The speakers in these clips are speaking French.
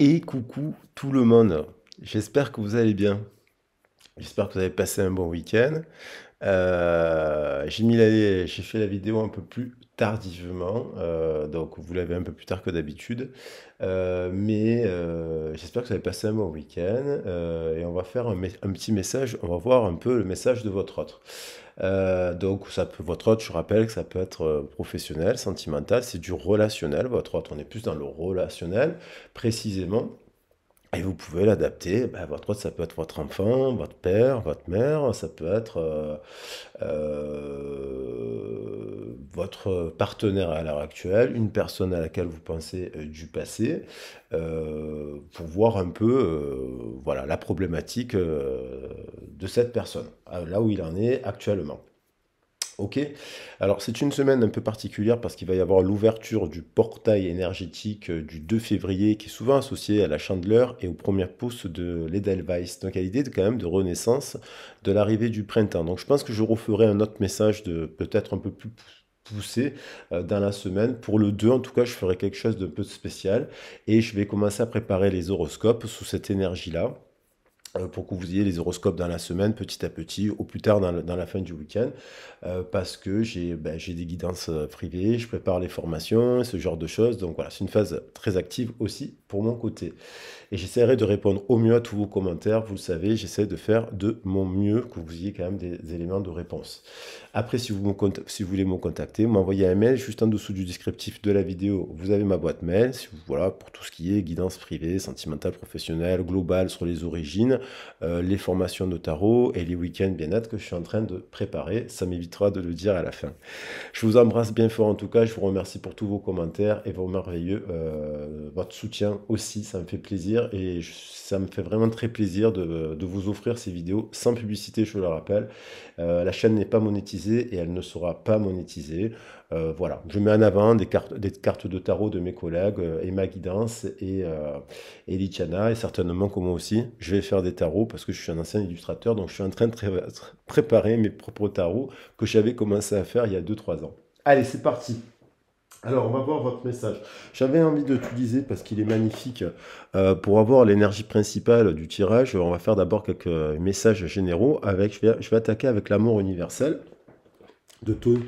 Et coucou tout le monde, j'espère que vous allez bien. J'espère que vous avez passé un bon week-end. Euh, j'ai mis j'ai fait la vidéo un peu plus tardivement, euh, donc vous l'avez un peu plus tard que d'habitude. Euh, mais j'espère que vous avez passé un bon week-end et on va faire un, petit message. On va voir un peu le message de votre autre. Euh, donc, ça peut, votre hôte, je rappelle que ça peut être euh, professionnel, sentimental, c'est du relationnel. Votre hôte, on est plus dans le relationnel, précisément. Et vous pouvez l'adapter. Bah, votre autre, ça peut être votre enfant, votre père, votre mère, ça peut être euh, euh, votre partenaire à l'heure actuelle, une personne à laquelle vous pensez euh, du passé, pour voir un peu voilà, la problématique de cette personne, là où il en est actuellement. Ok, alors c'est une semaine un peu particulière parce qu'il va y avoir l'ouverture du portail énergétique euh, du 2 février qui est souvent associé à la chandeleur et aux premières pousses de l'Edelweiss. Donc à l'idée de, quand même de renaissance, de l'arrivée du printemps. Donc je pense que je referai un autre message de peut-être un peu plus poussé euh, dans la semaine. Pour le 2, en tout cas, je ferai quelque chose d'un peu spécial et je vais commencer à préparer les horoscopes sous cette énergie-là. Euh, pour que vous ayez les horoscopes dans la semaine, petit à petit, au plus tard dans, la fin du week-end, euh, parce que j'ai ben, des guidances euh, privées, je prépare les formations, ce genre de choses. Donc voilà, c'est une phase très active aussi pour mon côté. Et j'essaierai de répondre au mieux à tous vos commentaires. Vous le savez, j'essaie de faire de mon mieux, que vous ayez quand même des éléments de réponse. Après, si vous, voulez me contacter, m'envoyez un mail juste en dessous du descriptif de la vidéo. Vous avez ma boîte mail, voilà, pour tout ce qui est guidance privée, sentimentale, professionnelle, globale, sur les origines. Euh, les formations de tarot et les week-ends bien-être que je suis en train de préparer. Ça m'évitera de le dire à la fin. Je vous embrasse bien fort en tout cas. Je vous remercie pour tous vos commentaires et vos merveilleux, euh, votre soutien aussi. Ça me fait plaisir et ça me fait vraiment très plaisir de, vous offrir ces vidéos sans publicité, je vous le rappelle. Euh, la chaîne n'est pas monétisée et elle ne sera pas monétisée. Euh, voilà, je mets en avant des cartes, des cartes de tarot de mes collègues, euh, Emma Guidance et euh, et certainement comme moi aussi, je vais faire des tarots parce que je suis un ancien illustrateur, donc je suis en train de préparer mes propres tarots que j'avais commencé à faire il y a 2-3 ans. Allez, c'est parti alors, on va voir votre message. J'avais envie de l'utiliser parce qu'il est magnifique. Euh, pour avoir l'énergie principale du tirage, on va faire d'abord quelques messages généraux. Avec, je, vais, attaquer avec l'amour universel de tout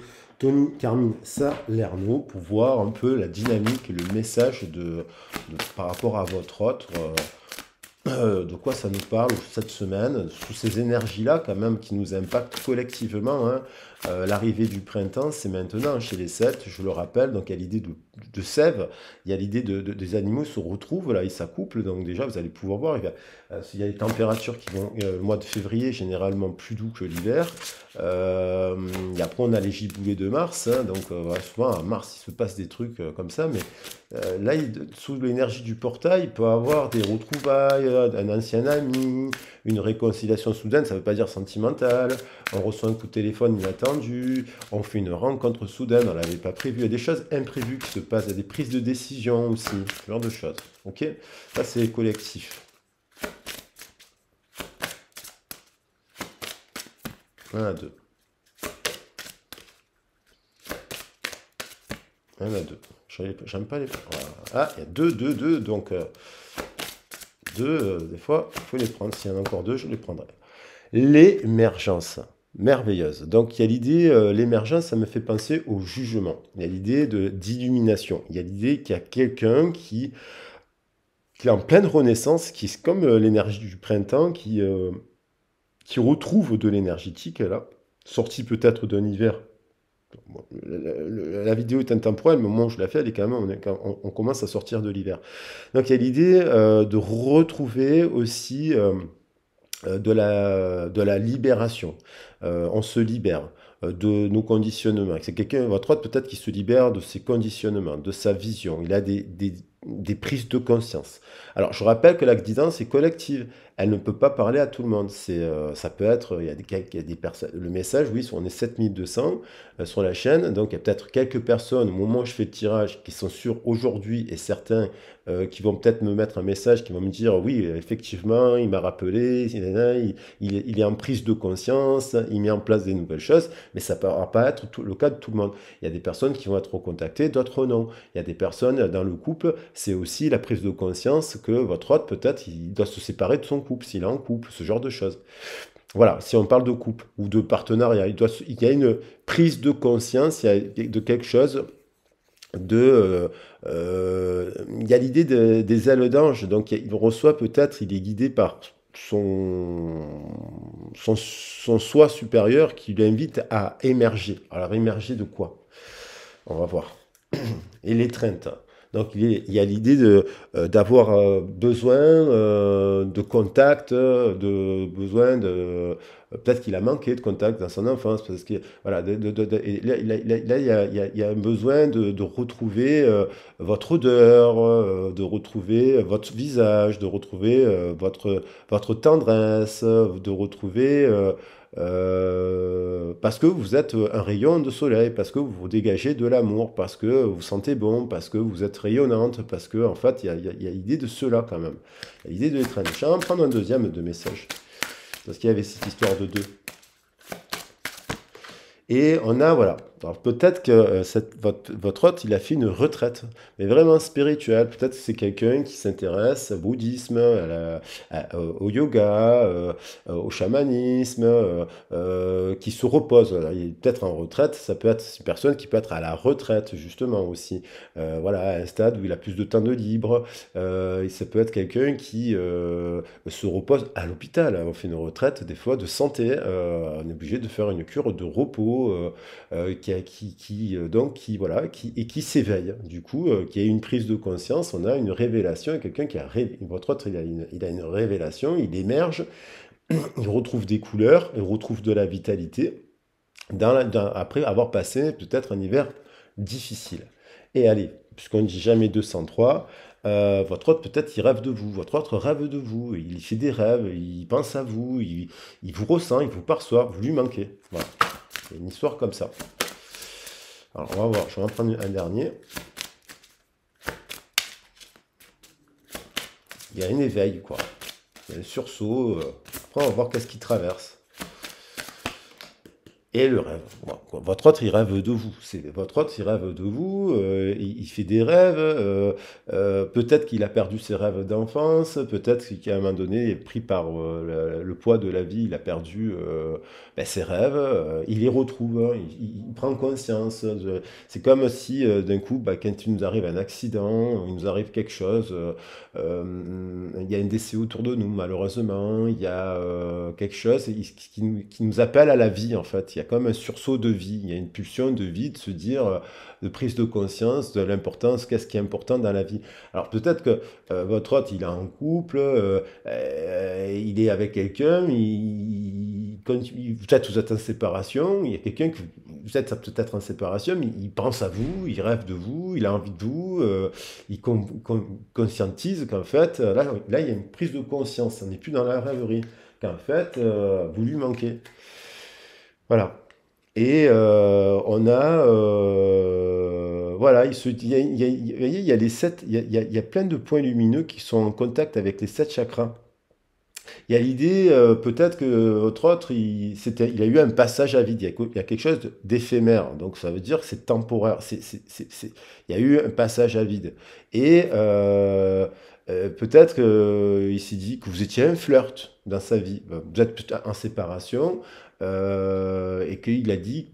Tony Carmine Salerno pour voir un peu la dynamique et le message de, par rapport à votre autre. Euh, euh, de quoi ça nous parle cette semaine, sous ces énergies-là quand même qui nous impactent collectivement. Hein. Euh, l'arrivée du printemps, c'est maintenant chez les 7 je le rappelle. Donc, il y a l'idée de, sève, il y a l'idée de, des animaux se retrouvent, là, ils s'accouplent. Donc, déjà, vous allez pouvoir voir. Il y a, euh, les températures qui vont, le euh, mois de février, généralement plus doux que l'hiver. et après, on a les giboulées de mars. Hein. donc, souvent, à mars, il se passe des trucs comme ça. Mais là, sous l'énergie du portail, il peut avoir des retrouvailles, un ancien ami, une réconciliation soudaine. Ça ne veut pas dire sentimentale. On reçoit un coup de téléphone, il attend on fait une rencontre soudaine, on n'avait pas prévu. Il y a des choses imprévues qui se passent, à des prises de décision aussi, ce genre de choses. Ok Ça, c'est collectif. Un à deux. Un à deux. J'aime pas les. Ah, deux, deux, deux. Donc, euh, deux, euh, des fois, il faut les prendre. S'il y en a encore deux, je les prendrai l'émergence merveilleuse. Donc il y a l'idée, euh, l'émergence, ça me fait penser au jugement. Il y a l'idée d'illumination. Il y a l'idée qu'il y a quelqu'un qui, qui est en pleine renaissance, qui est comme euh, l'énergie du printemps, qui, euh, qui retrouve de l'énergétique, là, sorti peut-être d'un hiver. la, vidéo est intemporelle, mais au moment où je la fais, elle est quand même, on, commence à sortir de l'hiver. Donc il y a l'idée de retrouver aussi de la libération, euh, on se libère euh, de nos conditionnements. C'est quelqu'un, votre autre peut-être, qui se libère de ses conditionnements, de sa vision. Il a des, des prises de conscience. Alors, je rappelle que la guidance est collective elle ne peut pas parler à tout le monde. C'est, euh, ça peut être, il y a des, des personnes. Le message, oui, on est 7200 euh, sur la chaîne, donc il y a peut-être quelques personnes au moment où je fais le tirage qui sont sûrs aujourd'hui et certains euh, qui vont peut-être me mettre un message, qui vont me dire oui, effectivement, il m'a rappelé, il, est en prise de conscience, il met en place des nouvelles choses, mais ça ne pourra pas être tout, le cas de tout le monde. Il y a des personnes qui vont être recontactées, d'autres non. Il y a des personnes dans le couple, c'est aussi la prise de conscience que votre hôte, peut-être, il doit se séparer de son couple s'il est en couple, ce genre de choses. Voilà, si on parle de couple ou de partenariat, il, doit, il y a une prise de conscience, il y a de quelque chose de... Euh, euh, il y a l'idée des ailes d'ange, donc il reçoit peut-être, il est guidé par son, son, son soi supérieur qui l'invite à émerger. Alors émerger de quoi On va voir. Et l'étreinte. Donc il y a l'idée de, euh, d'avoir euh, besoin euh, de contact, de besoin de peut-être qu'il a manqué de contact dans son enfance parce que voilà là, il y a, un besoin de, retrouver votre odeur de retrouver votre visage de retrouver votre votre tendresse de retrouver euh, parce que vous êtes un rayon de soleil, parce que vous vous dégagez de l'amour, parce que vous sentez bon, parce que vous êtes rayonnante, parce que en fait, il y a, l'idée de cela quand même. l'idée de l'étranger. Je vais en prendre un deuxième de message, parce qu'il y avait cette histoire de deux. Et on a, voilà, peut-être que euh, cette, votre, votre hôte, il a fait une retraite, mais vraiment spirituelle. Peut-être que c'est quelqu'un qui s'intéresse au bouddhisme, au yoga, euh, euh, au chamanisme, qui se repose. il est peut-être en retraite, ça peut être une personne qui peut être à la retraite, justement, aussi. voilà, à un stade où il a plus de temps de libre. ça peut être quelqu'un qui se repose à l'hôpital. On fait une retraite, des fois, de santé. on est obligé de faire une cure de repos qui qui, euh, donc qui voilà qui et qui s'éveille du coup euh, qui a une prise de conscience on a une révélation quelqu'un qui a votre autre il a, une, révélation il émerge il retrouve des couleurs il retrouve de la vitalité dans après avoir passé peut-être un hiver difficile et allez puisqu'on ne dit jamais 203 euh, votre autre, peut-être, il rêve de vous. Votre autre rêve de vous. Il fait des rêves. Il pense à vous. Il, vous ressent. Il vous perçoit. Vous lui manquez. Voilà. C'est une histoire comme ça. Alors, on va voir, je vais en prendre un dernier. Il y a une éveil, quoi. Il y a le sursaut. Euh. Après, on va voir qu'est-ce qui traverse. Et le rêve, votre autre, il rêve de vous. C'est votre autre, il rêve de vous. Euh, il, fait des rêves. Euh, euh, peut-être qu'il a perdu ses rêves d'enfance. Peut-être qu'à un moment donné, pris par le, poids de la vie, il a perdu ben, ses rêves. il les retrouve. Hein, il, prend conscience. C'est comme si d'un coup, ben, quand il nous arrive un accident, il nous arrive quelque chose. il y a une décès autour de nous, malheureusement. Il y a quelque chose qui, nous, qui, nous, appelle à la vie, en fait y a quand même un sursaut de vie, il y a une pulsion de vie, de se dire, euh, de prise de conscience de l'importance, qu'est-ce qui est important dans la vie. Alors peut-être que euh, votre hôte, il est en couple, euh, il est avec quelqu'un, il, peut-être vous êtes en séparation, il y a quelqu'un que vous êtes peut-être en séparation, mais il pense à vous, il rêve de vous, il a envie de vous, il conscientise qu'en fait, là, là, il y a une prise de conscience, on n'est plus dans la rêverie, qu'en fait, vous lui manquez. Voilà. Et euh, on a. Euh, voilà, il, se, y a, il, y a, les Il y a, plein de points lumineux qui sont en contact avec les sept chakras. Il y a l'idée, euh, peut-être que votre autre, il, il a eu un passage à vide. Il y a, quelque chose d'éphémère. Donc ça veut dire que c'est temporaire. il y a eu un passage à vide. Et peut-être qu'il s'est dit que vous étiez un flirt dans sa vie, vous êtes en séparation, euh, et qu'il a dit,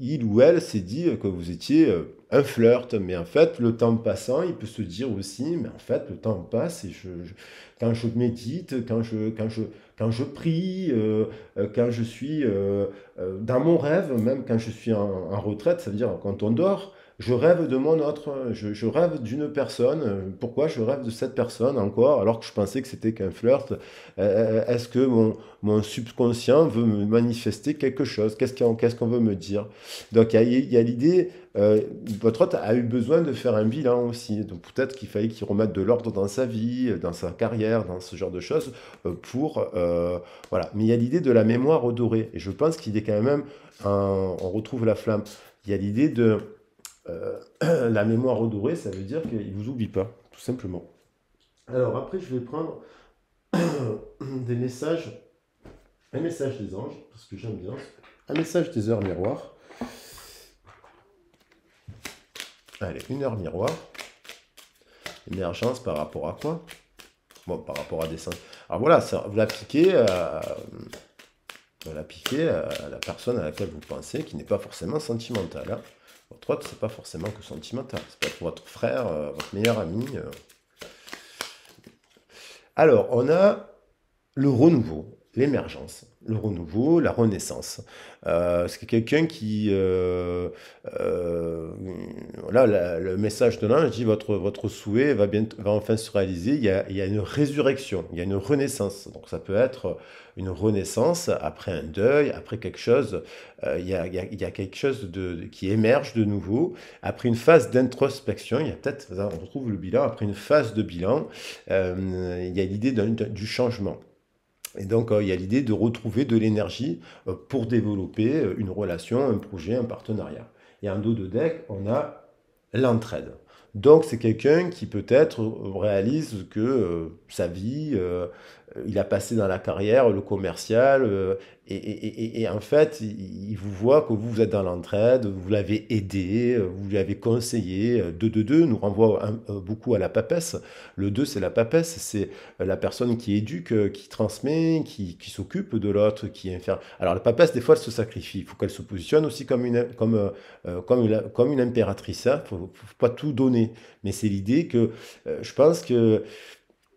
il ou elle s'est dit que vous étiez euh, un flirt, mais en fait, le temps passant, il peut se dire aussi, mais en fait, le temps passe, et je, quand je médite, quand je, quand je, quand je prie, euh, quand je suis dans mon rêve, même quand je suis en, en retraite, ça veut dire quand on dort, je rêve de mon autre, je, rêve d'une personne, pourquoi je rêve de cette personne encore alors que je pensais que c'était qu'un flirt euh, euh, Est-ce que mon, subconscient veut me manifester quelque chose Qu'est-ce qu'on veut me dire Donc il y a, l'idée, euh, votre hôte a eu besoin de faire un bilan aussi, donc peut-être qu'il fallait qu'il remette de l'ordre dans sa vie, dans sa carrière, dans ce genre de choses, pour... voilà. Mais il y a l'idée de la mémoire odorée, et je pense qu'il est quand même... on retrouve la flamme. Il y a l'idée de euh, la mémoire odorée, ça veut dire qu'il ne vous oublie pas, tout simplement. Alors après, je vais prendre des messages, un message des anges, parce que j'aime bien, un message des heures miroirs. Allez, une heure miroir. Émergence par rapport à quoi Bon, par rapport à des sens. Alors voilà, ça, vous l'appliquez à, euh, euh, à la personne à laquelle vous pensez, qui n'est pas forcément sentimentale. Hein. Votre autre, c'est pas forcément que sentimental, c'est pas pour votre frère, euh, votre meilleur ami. Euh. Alors, on a le renouveau l'émergence, le renouveau, la renaissance. Euh, c'est quelqu'un qui... Euh, euh, là, le message de l'ange dit votre, votre souhait va, bien, va enfin se réaliser, il y, a, une résurrection, il y a une renaissance. Donc ça peut être une renaissance après un deuil, après quelque chose, euh, il y, a, quelque chose qui émerge de nouveau. Après une phase d'introspection, il y a peut-être, on retrouve le bilan, après une phase de bilan, il y a l'idée du changement. Et donc, euh, il y a l'idée de retrouver de l'énergie euh, pour développer euh, une relation, un projet, un partenariat. Et en dos de deck, on a l'entraide. Donc c'est quelqu'un qui peut-être réalise que sa vie, euh, il a passé dans la carrière le commercial, euh, et, en fait, il, vous voit que vous, êtes dans l'entraide, vous l'avez aidé, euh, vous l'avez conseillé. 2-2-2 nous renvoie beaucoup à la papesse. Le 2, c'est la papesse, c'est la personne qui éduque, qui transmet, qui, s'occupe de l'autre, qui infère. Alors la papesse, des fois, elle se sacrifie. Il faut qu'elle se positionne aussi comme une, comme, comme, comme une impératrice. Il hein. ne faut, pas tout donner. Mais c'est l'idée que je pense que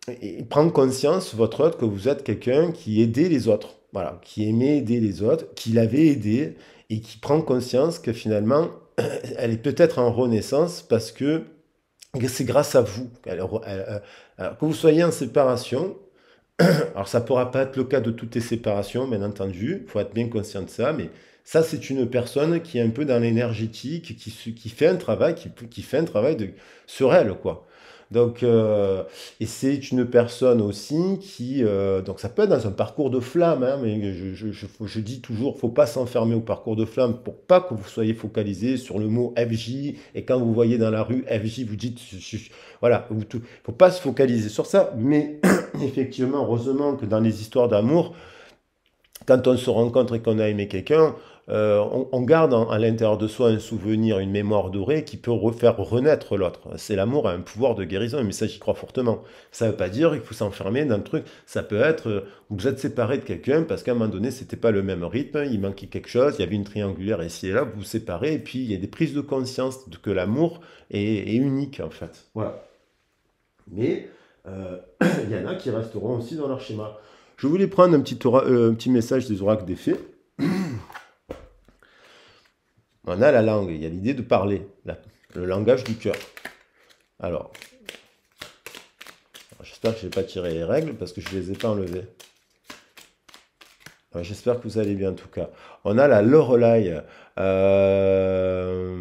et prendre conscience, votre autre, que vous êtes quelqu'un qui aidait les autres, voilà, qui aimait aider les autres, qui l'avait aidé, et qui prend conscience que finalement, elle est peut-être en renaissance parce que c'est grâce à vous. Euh, que vous soyez en séparation, alors ça ne pourra pas être le cas de toutes les séparations, bien entendu, il faut être bien conscient de ça, mais ça c'est une personne qui est un peu dans l'énergétique, qui, qui fait un travail, qui, fait un travail de, sur elle, quoi. Donc, euh, et c'est une personne aussi qui, euh, donc ça peut être dans un parcours de flamme, hein, mais je, je, je, je, dis toujours, faut pas s'enfermer au parcours de flamme pour pas que vous soyez focalisé sur le mot FJ. Et quand vous voyez dans la rue FJ, vous dites, voilà, vous, faut pas se focaliser sur ça. Mais effectivement, heureusement que dans les histoires d'amour, quand on se rencontre et qu'on a aimé quelqu'un, euh, on, garde à l'intérieur de soi un souvenir, une mémoire dorée qui peut refaire renaître l'autre. C'est l'amour a un pouvoir de guérison, mais ça j'y crois fortement. Ça ne veut pas dire qu'il faut s'enfermer dans le truc. Ça peut être, euh, vous êtes séparé de quelqu'un parce qu'à un moment donné, c'était pas le même rythme, il manquait quelque chose, il y avait une triangulaire ici et là, vous vous séparez, et puis il y a des prises de conscience que l'amour est, unique en fait. Voilà. Mais euh, il y en a qui resteront aussi dans leur schéma. Je voulais prendre un petit, un petit message des oracles des fées. On a la langue, il y a l'idée de parler, le langage du cœur. Alors, j'espère que je n'ai pas tiré les règles parce que je ne les ai pas enlevées. J'espère que vous allez bien en tout cas. On a la Lorelai. Euh,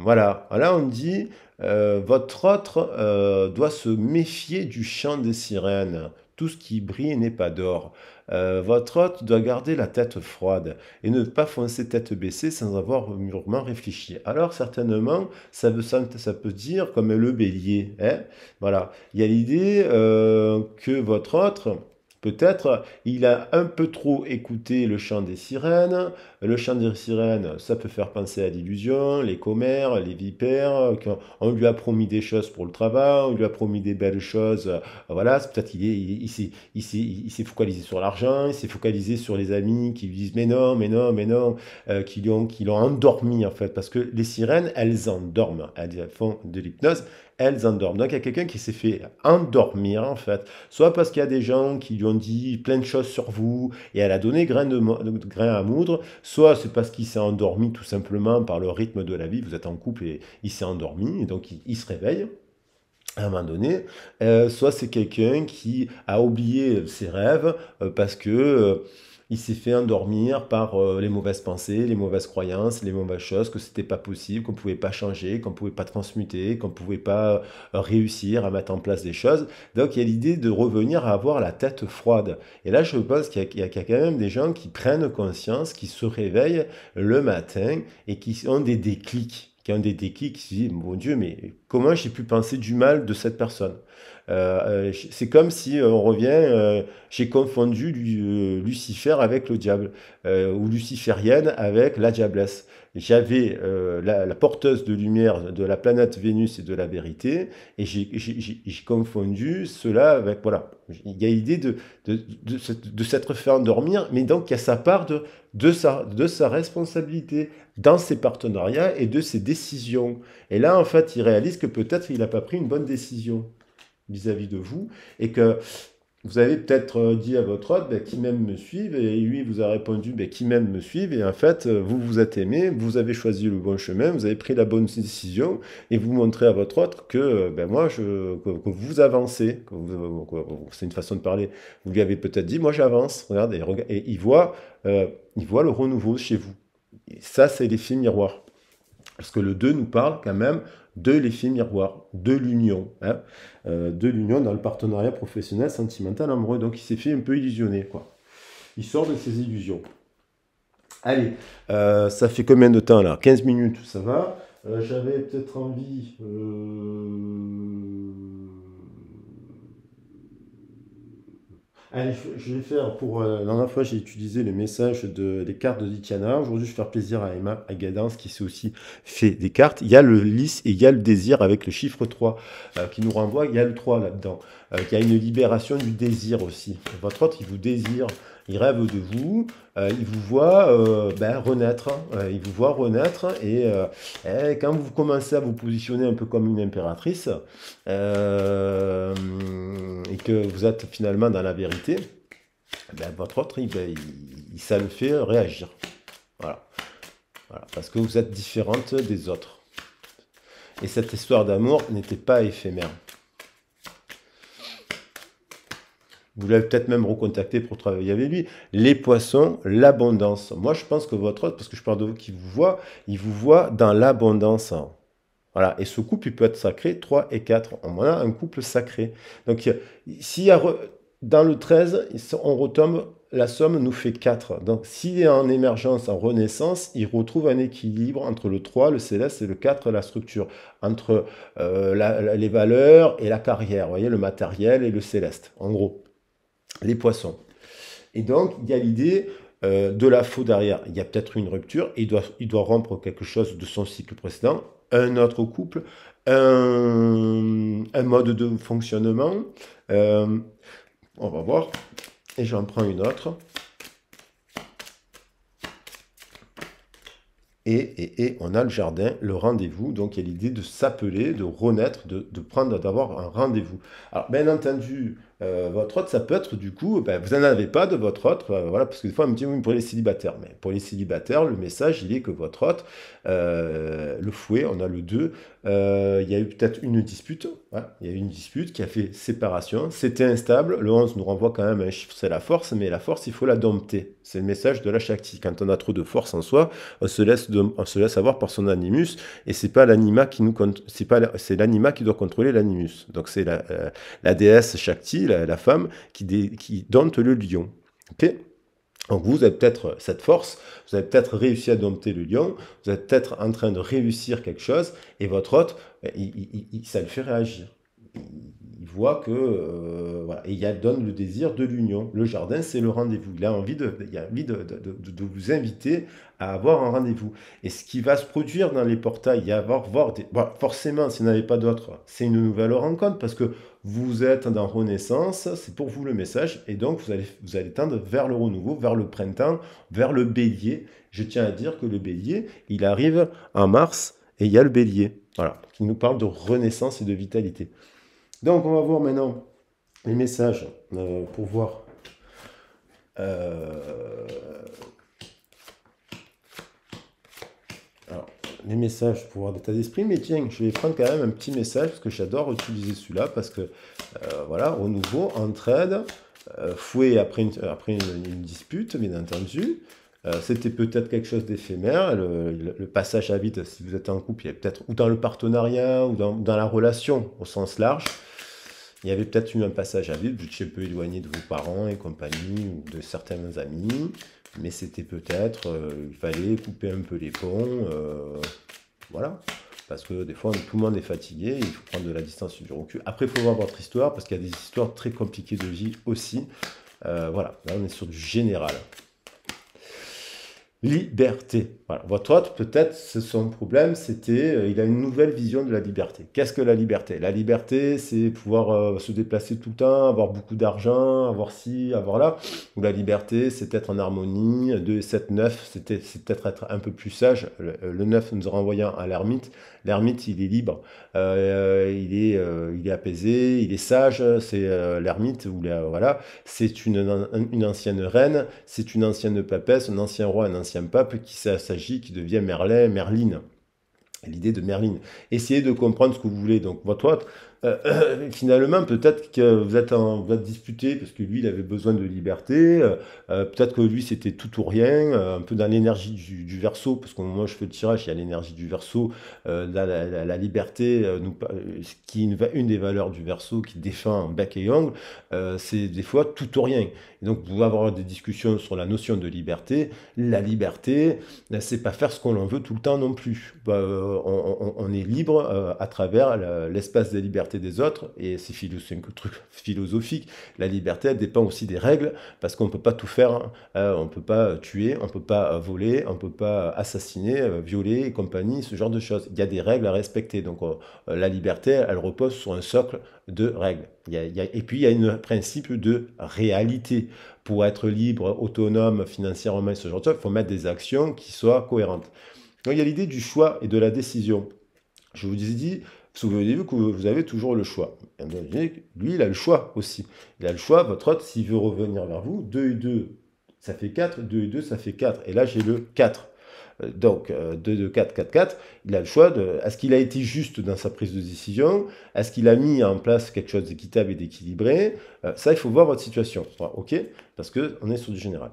voilà, là on dit euh, votre autre euh, doit se méfier du chant des sirènes tout ce qui brille n'est pas d'or. Euh, votre hôte doit garder la tête froide et ne pas foncer tête baissée sans avoir mûrement réfléchi. Alors certainement, ça, veut, ça, peut dire comme le bélier. Hein voilà, il y a l'idée euh, que votre hôte Peut-être il a un peu trop écouté le chant des sirènes. Le chant des sirènes, ça peut faire penser à l'illusion, les commères, les vipères. On lui a promis des choses pour le travail, on lui a promis des belles choses. Voilà, peut-être il, s'est focalisé sur l'argent, il s'est focalisé sur les amis qui lui disent mais non, mais non, mais non, euh, qui l'ont endormi en fait. Parce que les sirènes, elles endorment, elles font de l'hypnose elles endorment. Donc il y a quelqu'un qui s'est fait endormir en fait, soit parce qu'il y a des gens qui lui ont dit plein de choses sur vous et elle a donné grain, de, grain à moudre, soit c'est parce qu'il s'est endormi tout simplement par le rythme de la vie, vous êtes en couple et il s'est endormi et donc il, se réveille à un moment donné, euh, soit c'est quelqu'un qui a oublié ses rêves euh, parce que euh, il s'est fait endormir par euh, les mauvaises pensées, les mauvaises croyances, les mauvaises choses, que c'était pas possible, qu'on pouvait pas changer, qu'on pouvait pas transmuter, qu'on pouvait pas euh, réussir à mettre en place des choses. Donc il y a l'idée de revenir à avoir la tête froide. Et là, je pense qu'il y, y, a quand même des gens qui prennent conscience, qui se réveillent le matin et qui ont des déclics qui ont des déclics qui se disent, mon Dieu, mais Comment j'ai pu penser du mal de cette personne euh, euh, C'est comme si euh, on revient, j'ai confondu Lucifer avec le diable, ou luciférienne avec la diablesse. J'avais la, porteuse de lumière de la planète Vénus et de la vérité, et j'ai confondu cela avec... Voilà, il y a l'idée de, de, de, de, de s'être fait endormir, mais donc il y a sa part de, de, sa, de sa responsabilité dans ses partenariats et de ses décisions. Et là, en fait, il réalise que peut-être il n'a pas pris une bonne décision vis-à-vis de vous et que vous avez peut-être euh, dit à votre autre bah, qui m'aime me suive et lui vous a répondu bah, qui m'aime me suive et en fait euh, vous vous êtes aimé, vous avez choisi le bon chemin, vous avez pris la bonne décision et vous montrez à votre autre que euh, bah, moi je que, vous avancez, c'est une façon de parler. Vous lui avez peut-être dit moi j'avance, regardez et, il voit il voit le renouveau chez vous. Et ça c'est l'effet miroir parce que le 2 nous parle quand même de l'effet miroir, de l'union, hein, euh, de l'union dans le partenariat professionnel, sentimental, amoureux. Donc il s'est fait un peu illusionner, quoi. Il sort de ses illusions. Allez, euh, ça fait combien de temps là 15 minutes, ça va. Euh, j'avais peut-être envie... Allez, je vais faire pour euh, la dernière fois, j'ai utilisé le message de, des cartes de Ditiana. Aujourd'hui, je vais faire plaisir à Emma à qui s'est aussi fait des cartes. Il y a le lys et il y a le désir avec le chiffre 3 euh, qui nous renvoie. Il y a le 3 là-dedans. Euh, il y a une libération du désir aussi. Votre autre, il vous désire il rêve de vous, euh, il vous voit euh, ben, renaître, hein. euh, il vous voit renaître, et, eh, quand vous commencez à vous positionner un peu comme une impératrice, et que vous êtes finalement dans la vérité, ben, votre autre, ben, il, ça le fait réagir. voilà. Parce que vous êtes différente des autres. Et cette histoire d'amour n'était pas éphémère. Vous l'avez peut-être même recontacté pour travailler avec lui. Les poissons, l'abondance. Moi, je pense que votre hôte, parce que je parle de vous qui vous voit, il vous voit dans l'abondance. Voilà. Et ce couple, il peut être sacré 3 et 4. On a un couple sacré. Donc, s'il y a dans le 13, on retombe, la somme nous fait 4. Donc, s'il est en émergence, en renaissance, il retrouve un équilibre entre le 3, le céleste, et le 4, la structure, entre euh, les valeurs et la carrière, vous voyez, le matériel et le céleste, en gros les poissons. Et donc, il y a l'idée euh, de la faute derrière. Il y a peut-être une rupture, et il doit, il doit rompre quelque chose de son cycle précédent, un autre couple, un, mode de fonctionnement. Euh, on va voir. Et j'en prends une autre. Et, et, on a le jardin, le rendez-vous. Donc il y a l'idée de s'appeler, de renaître, de, prendre, d'avoir un rendez-vous. Alors bien entendu, euh, votre autre, ça peut être du coup, ben, vous n'en avez pas de votre autre, ben, voilà, parce que des fois on me dit oui, pour les célibataires, mais pour les célibataires, le message il est que votre autre, euh, le fouet, on a le 2, euh, il y a eu peut-être une dispute, hein, il y a eu une dispute qui a fait séparation, c'était instable, le 11 nous renvoie quand même un chiffre, c'est la force, mais la force il faut la dompter, c'est le message de la Shakti, quand on a trop de force en soi, on se laisse, de, se laisse avoir par son animus, et c'est pas l'anima qui nous c'est l'anima qui doit contrôler l'animus, donc c'est la, la déesse Shakti, la, femme qui, qui dompte le lion. ok donc vous avez peut-être cette force, vous avez peut-être réussi à dompter le lion, vous êtes peut-être en train de réussir quelque chose, et votre hôte, ben, ça le fait réagir. Il voit que... Euh, voilà, et il donne le désir de l'union. Le jardin, c'est le rendez-vous. Il a envie, de, envie de, vous inviter à avoir un rendez-vous. Et ce qui va se produire dans les portails, il y avoir, voir des, forcément, s'il n'y pas d'autres, c'est une nouvelle rencontre, parce que vous êtes dans Renaissance, c'est pour vous le message, et donc vous allez, vous allez tendre vers le renouveau, vers le printemps, vers le bélier. Je tiens à dire que le bélier, il arrive en mars, et il y a le bélier, voilà, qui nous parle de renaissance et de vitalité. Donc on va voir maintenant les messages euh, pour voir euh, Alors, les messages pour pouvoir d'état d'esprit, mais tiens, je vais prendre quand même un petit message parce que j'adore utiliser celui-là parce que, euh, voilà, renouveau, nouveau, entraide, euh, fouet après une, dispute, bien entendu. Euh, c'était peut-être quelque chose d'éphémère. Le, passage à vide, si vous êtes en couple, il y avait peut-être, ou dans le partenariat, ou dans, la relation au sens large, il y avait peut-être eu un passage à vide. Vous un peu éloigné de vos parents et compagnie, ou de certains amis mais c'était peut-être, euh, il fallait couper un peu les ponts, euh, voilà. Parce que des fois, tout le monde est fatigué, il faut prendre de la distance du recul. Après, il faut voir votre histoire, parce qu'il y a des histoires très compliquées de vie aussi. Euh, voilà, là on est sur du général liberté. Votre autre, peut-être, son problème, c'était, euh, il a une nouvelle vision de la liberté. Qu'est-ce que la liberté La liberté, c'est pouvoir euh, se déplacer tout le temps, avoir beaucoup d'argent, avoir ci, avoir là. Ou la liberté, c'est être en harmonie. 2, 7, 9, c'est peut-être être un peu plus sage. Le, euh, le 9 nous renvoyant à l'ermite. L'ermite, il est libre, euh, il, est, euh, il est apaisé, il est sage. C'est euh, l'ermite, voilà, c'est une, ancienne reine, c'est une ancienne papesse, un ancien roi, un ancien pape qui s'agit, qui devient Merlin, Merlin. l'idée de Merlin. Essayez de comprendre ce que vous voulez. Donc, votre, euh, euh, finalement, peut-être que vous êtes, en, vous êtes disputé parce que lui, il avait besoin de liberté. Euh, peut-être que lui, c'était tout ou rien, un peu dans l'énergie du, du, verso, parce que moi, je fais le tirage, il y a l'énergie du verso, la, liberté, nous, ce qui une, des valeurs du verso qui défend bec et ongle, c'est des fois tout ou rien. donc, vous pouvez avoir des discussions sur la notion de liberté. La liberté, c'est pas faire ce qu'on veut tout le temps non plus. Bah, on, on, est libre à travers l'espace des libertés des autres, et c'est un truc philosophique, la liberté dépend aussi des règles, parce qu'on ne peut pas tout faire, hein. euh, on ne peut pas tuer, on ne peut pas voler, on ne peut pas assassiner, euh, violer et compagnie, ce genre de choses. Il y a des règles à respecter, donc euh, la liberté, elle repose sur un socle de règles. et puis il y a un principe de réalité. Pour être libre, autonome, financièrement, ce genre de choses, il faut mettre des actions qui soient cohérentes. Donc il y a l'idée du choix et de la décision. Je vous ai dit, Souvenez-vous que vous avez toujours le choix. lui, il a le choix aussi. Il a le choix, votre hôte, s'il veut revenir vers vous, 2 et 2, ça fait 4, 2 et 2, ça fait 4. Et là, j'ai le 4. Euh, donc, 2, 2, 4, 4, 4, il a le choix de... Est-ce qu'il a été juste dans sa prise de décision Est-ce qu'il a mis en place quelque chose d'équitable et d'équilibré euh, Ça, il faut voir votre situation. ok Parce qu'on est sur du général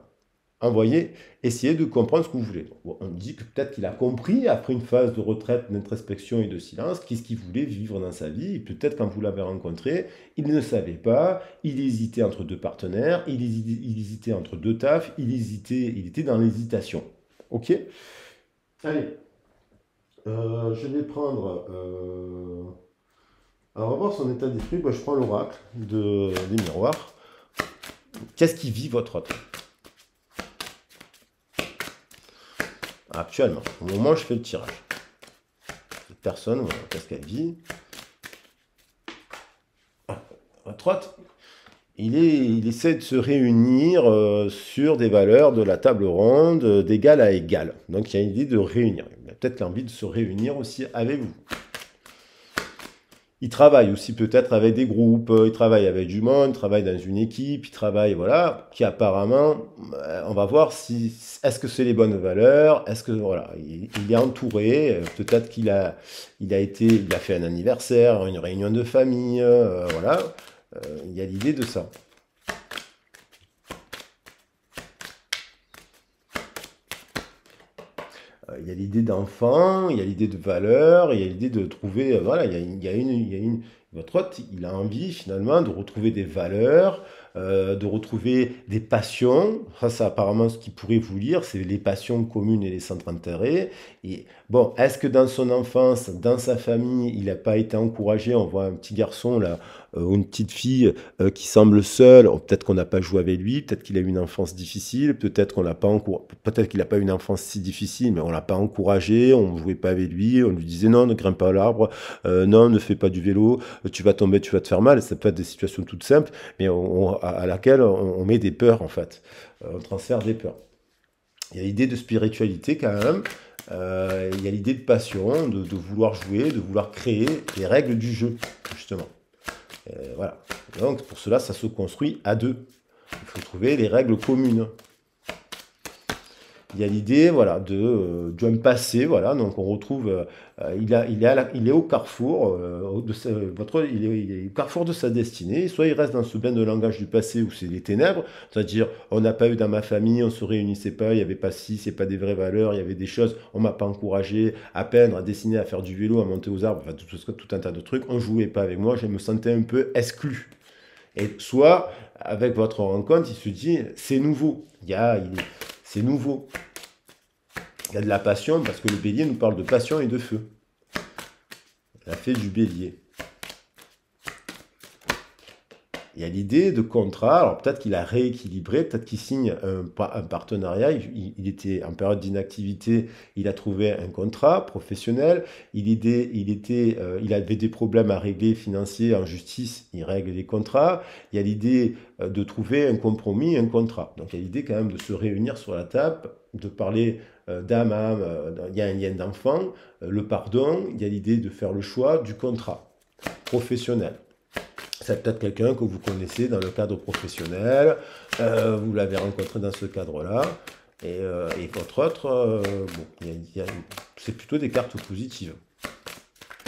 envoyez, essayez de comprendre ce que vous voulez. on dit que peut-être qu'il a compris, après une phase de retraite, d'introspection et de silence, qu'est-ce qu'il voulait vivre dans sa vie. peut-être quand vous l'avez rencontré, il ne savait pas, il hésitait entre deux partenaires, il hésitait, entre deux tafs, il hésitait, il était dans l'hésitation. Ok Allez, euh, je vais prendre... Alors, euh, on va voir son état d'esprit. Moi, je prends l'oracle de, des miroirs. Qu'est-ce qui vit votre autre actuellement, au moment où je fais le tirage. Personne, qu'est-ce qu'elle vit. Ah, à droite, il, est, il, essaie de se réunir euh, sur des valeurs de la table ronde euh, d'égal à égal. Donc il y a une idée de réunir. Il a peut-être l'envie de se réunir aussi avec vous il travaille aussi peut-être avec des groupes, euh, il travaille avec du monde, il travaille dans une équipe, il travaille, voilà, qui apparemment, euh, on va voir si, est-ce que c'est les bonnes valeurs, est-ce que, voilà, il, est entouré, euh, peut-être qu'il a, il a été, il a fait un anniversaire, une réunion de famille, voilà, il y a l'idée de ça. il y a l'idée d'enfant, il y a l'idée de valeur, il y a l'idée de trouver, euh, voilà, il y a, une, y a une, votre hôte, il a envie finalement de retrouver des valeurs, euh, de retrouver des passions. Ça, c'est apparemment ce qu'il pourrait vous lire, c'est les passions communes et les centres d'intérêt, Et bon, est-ce que dans son enfance, dans sa famille, il n'a pas été encouragé On voit un petit garçon là, euh, une petite fille euh, qui semble seule, oh, peut-être qu'on n'a pas joué avec lui, peut-être qu'il a eu une enfance difficile, peut-être qu'on l'a pas peut-être qu'il n'a pas eu une enfance si difficile, mais on l'a pas encouragé, on ne jouait pas avec lui, on lui disait non, ne grimpe pas à l'arbre, euh, non, ne fais pas du vélo, tu vas tomber, tu vas te faire mal. Ça peut être des situations toutes simples, mais à, laquelle on, met des peurs en fait, on transfère des peurs. Il y a l'idée de spiritualité quand même. il y a l'idée de passion, de, vouloir jouer, de vouloir créer les règles du jeu, justement. Euh, voilà. Donc pour cela, ça se construit à deux. Il faut trouver les règles communes. Il y a l'idée voilà, de, euh, passé, voilà, donc on retrouve, euh, euh, il, a, il, est il, est au carrefour, de sa, votre, il, est, carrefour de sa destinée, soit il reste dans ce bain de langage du passé où c'est les ténèbres, c'est-à-dire on n'a pas eu dans ma famille, on se réunissait pas, il n'y avait pas si c'est pas des vraies valeurs, il y avait des choses, on m'a pas encouragé à peindre, à dessiner, à faire du vélo, à monter aux arbres, tout, un tas de trucs, on jouait pas avec moi, je me sentais un peu exclu. Et soit, avec votre rencontre, il se dit, c'est nouveau. Il y a, c'est nouveau. Il y a de la passion parce que le bélier nous parle de passion et de feu. La fée du bélier. Il y a l'idée de contrat, alors peut-être qu'il a rééquilibré, peut-être qu'il signe un, partenariat, il, était en période d'inactivité, il a trouvé un contrat professionnel, il, il, euh, il avait des problèmes à régler financiers en justice, il règle les contrats, il y a l'idée euh, de trouver un compromis, un contrat. Donc il y a l'idée quand même de se réunir sur la table, de parler euh, d'âme à âme, il y a un lien d'enfant, le pardon, il y a l'idée de faire le choix du contrat professionnel. C'est peut-être quelqu'un que vous connaissez dans le cadre professionnel, euh, vous l'avez rencontré dans ce cadre-là. Et, entre euh, autres, votre autre, euh, c'est plutôt des cartes positives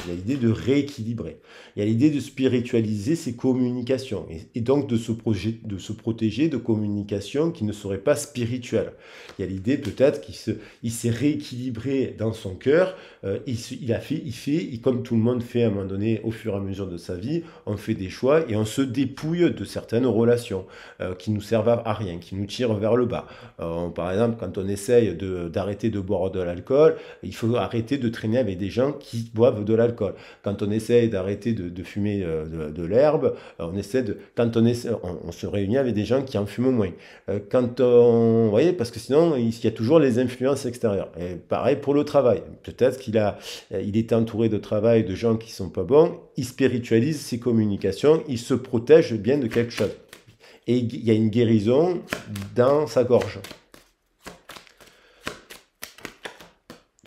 il y a l'idée de rééquilibrer, il y a l'idée de spiritualiser ses communications et, donc de se, de se protéger de communications qui ne seraient pas spirituelles. Il y a l'idée peut-être qu'il se, il s'est rééquilibré dans son cœur, euh, il, a fait, il fait, il, comme tout le monde fait à un moment donné au fur et à mesure de sa vie, on fait des choix et on se dépouille de certaines relations euh, qui nous servent à rien, qui nous tirent vers le bas. Euh, par exemple, quand on essaye d'arrêter de boire de l'alcool, il faut arrêter de traîner avec des gens qui boivent de l'alcool quand on essaie d'arrêter de, fumer de, l'herbe, on essaie de, on, se réunit avec des gens qui en fument moins. Euh, quand on, voyez, parce que sinon, il y a toujours les influences extérieures. pareil pour le travail. Peut-être qu'il a, euh, il est entouré de travail de gens qui sont pas bons. Il spiritualise ses communications. Il se protège bien de quelque chose. Et il y a une guérison dans sa gorge.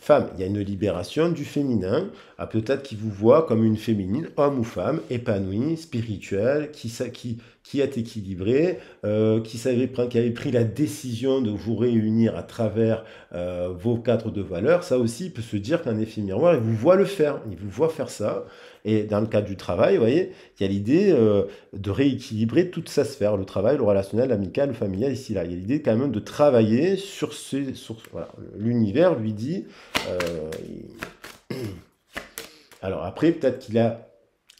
Femme, il y a une libération du féminin. Ah, peut-être qu'il vous voit comme une féminine, homme ou femme, épanouie, spirituelle, qui, qui, qui est équilibrée, euh, qui, qui avait pris la décision de vous réunir à travers euh, vos cadres de valeurs. Ça aussi, il peut se dire qu'un effet miroir, il vous voit le faire, il vous voit faire ça. Et dans le cadre du travail, vous voyez, il y a l'idée euh, de rééquilibrer toute sa sphère, le travail, le relationnel, l'amical, le familial, ici, là. Il y a l'idée quand même de travailler sur ces... Sur, L'univers lui dit... Alors après, peut-être qu'il a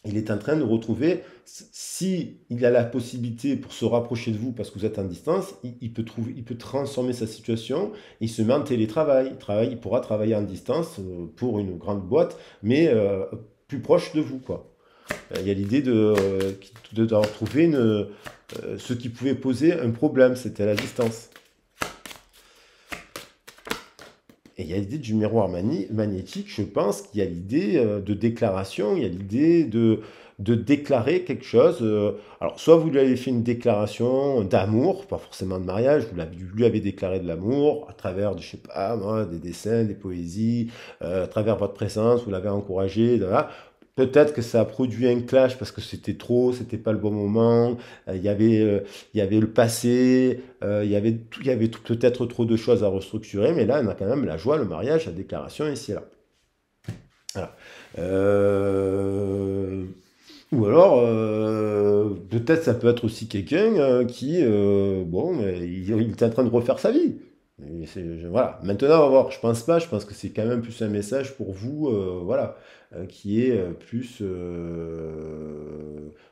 il est en train de retrouver, si a la possibilité pour se rapprocher de vous parce que vous êtes en distance, il, peut, trouver, il peut transformer sa situation, il se met en télétravail, il, il pourra travailler en distance euh, pour une grande boîte, mais euh, plus proche de vous. quoi. Euh, il y a l'idée de, retrouver ce qui pouvait poser un problème, c'était la distance. Et il y a l'idée du miroir magnétique, je pense qu'il y a l'idée euh, de déclaration, il y a l'idée de, de déclarer quelque chose. Euh, alors, soit vous lui avez fait une déclaration d'amour, pas forcément de mariage, vous lui avez déclaré de l'amour à travers, je sais pas, des dessins, des poésies, euh, à travers votre présence, vous l'avez encouragé, voilà. Peut-être que ça a produit un clash parce que c'était trop, c'était pas le bon moment. Euh, il y avait, euh, il y avait le passé, euh, il y avait il y avait peut-être trop de choses à restructurer. Mais là, on a quand même la joie, le mariage, la déclaration ici et là. Ou alors, peut-être ça peut être aussi quelqu'un qui, bon, il, est en train de refaire sa vie. voilà. Maintenant, on va voir. Je pense pas. Je pense que c'est quand même plus un message pour vous. voilà. Euh, qui est euh, plus... Euh,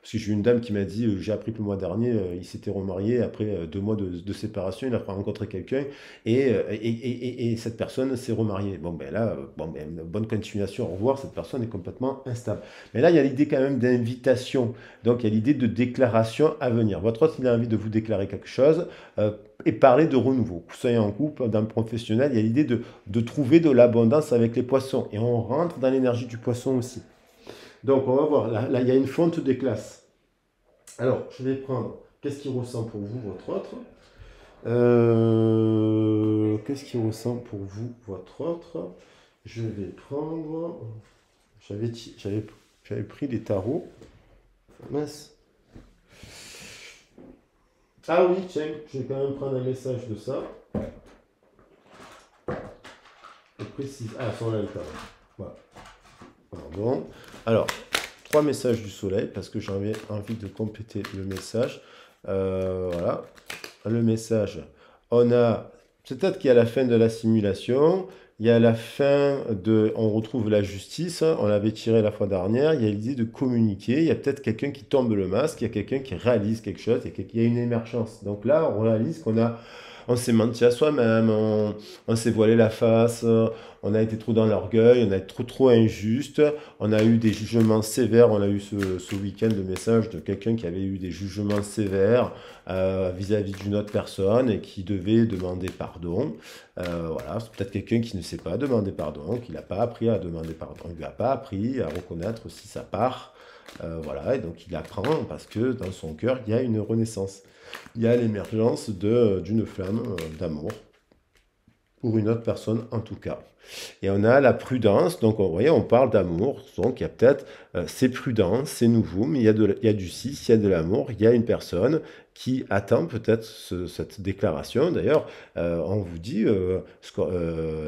parce que j'ai une dame qui m'a dit, j'ai appris que le mois dernier, il s'était remarié après deux mois de, séparation, il a rencontré quelqu'un, et, et, cette personne s'est remariée. Bon, ben là, bon, ben, bonne continuation, au revoir, cette personne est complètement instable. Mais là, il y a l'idée quand même d'invitation, donc il y a l'idée de déclaration à venir. Votre hôte, il a envie de vous déclarer quelque chose. et parler de renouveau. Que vous soyez en couple, d'un professionnel, il y a l'idée de, de trouver de l'abondance avec les poissons. Et on rentre dans l'énergie du aussi. Donc on va voir, là, il ya une fonte des classes. Alors, je vais prendre, qu'est-ce qui ressent pour vous votre autre euh, Qu'est-ce qui ressent pour vous votre autre Je vais prendre, j'avais j'avais pris des tarots. Mince. Ah oui, tiens, je vais quand même prendre un message de ça. Et précise. Ah, sur alors, trois messages du soleil parce que j'avais envie de compléter le message. Euh, voilà, le message. On a peut-être qu'il y a la fin de la simulation, il y a la fin de. On retrouve la justice, on l'avait tiré la fois dernière, il y a l'idée de communiquer, il y a peut-être quelqu'un qui tombe le masque, il y a quelqu'un qui réalise quelque chose, il y a une émergence. Donc là, on réalise qu'on a on s'est menti à soi-même, on, s'est voilé la face, on a été trop dans l'orgueil, on a été trop trop injuste, on a eu des jugements sévères, on a eu ce, week-end le message de quelqu'un qui avait eu des jugements sévères euh, vis-à-vis d'une autre personne et qui devait demander pardon. Euh, voilà, c'est peut-être quelqu'un qui ne sait pas demander pardon, qui n'a pas appris à demander pardon, il n'a pas appris à reconnaître aussi sa part. Euh, voilà, et donc il apprend parce que dans son cœur, il y a une renaissance il y a l'émergence euh, d'une flamme euh, d'amour pour une autre personne en tout cas. Et on a la prudence, donc vous voyez, on parle d'amour, donc il y a peut-être, euh, c'est prudent, c'est nouveau, mais il y, a il y a du si, il y a de l'amour, il y a une personne qui attend peut-être cette déclaration. D'ailleurs, on vous dit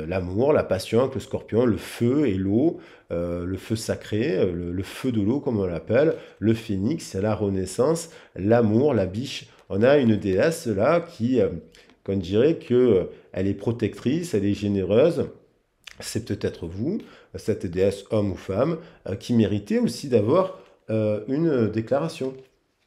l'amour, la passion avec le scorpion, le feu et l'eau, le feu sacré, le, le feu de l'eau comme on l'appelle, le phénix, la renaissance, l'amour, la biche, on a une déesse là qui, euh, qu'on dirait que euh, elle est protectrice, elle est généreuse. C'est peut-être vous, cette déesse homme ou femme, euh, qui méritait aussi d'avoir une déclaration.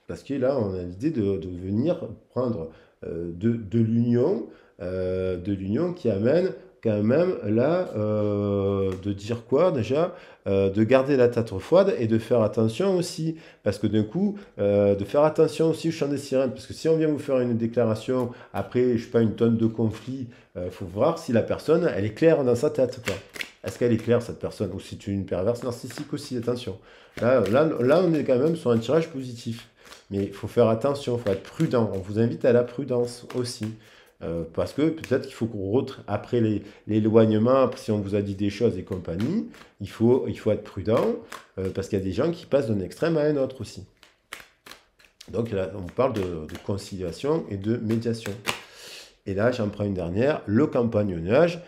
Parce que là, on a l'idée de, de, venir prendre de, l'union, de l'union qui amène quand même là euh, de dire quoi déjà euh, de garder la tête froide et de faire attention aussi parce que d'un coup euh, de faire attention aussi au chant des sirènes parce que si on vient vous faire une déclaration après je sais pas une tonne de conflits il faut voir si la personne elle est claire dans sa tête quoi est-ce qu'elle est claire cette personne ou si tu es une perverse narcissique aussi attention là, là, là on est quand même sur un tirage positif mais il faut faire attention, il faut être prudent. On vous invite à la prudence aussi. Euh, parce que peut-être qu'il faut qu'on rentre après l'éloignement, si on vous a dit des choses et compagnie, il faut, il faut être prudent, euh, parce qu'il y a des gens qui passent d'un extrême à un autre aussi. Donc là, on parle de, de conciliation et de médiation. Et là, j'en prends une dernière, le campagnonnage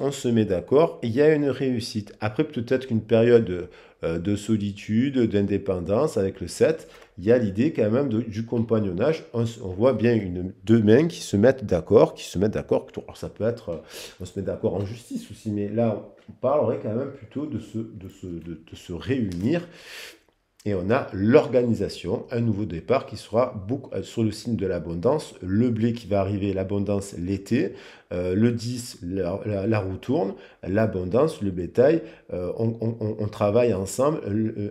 on se met d'accord, il y a une réussite. Après, peut-être qu'une période euh, de solitude, d'indépendance avec le 7, il y a l'idée quand même du compagnonnage. On, voit bien une, deux mains qui se mettent d'accord, qui se mettent d'accord. ça peut être, on se met d'accord en justice aussi, mais là, on parlerait quand même plutôt de se, de se, de se réunir et on a l'organisation, un nouveau départ qui sera beaucoup, euh, sur le signe de l'abondance, le blé qui va arriver, l'abondance l'été, euh, le 10, la, roue tourne, l'abondance, le bétail, euh, on, travaille ensemble,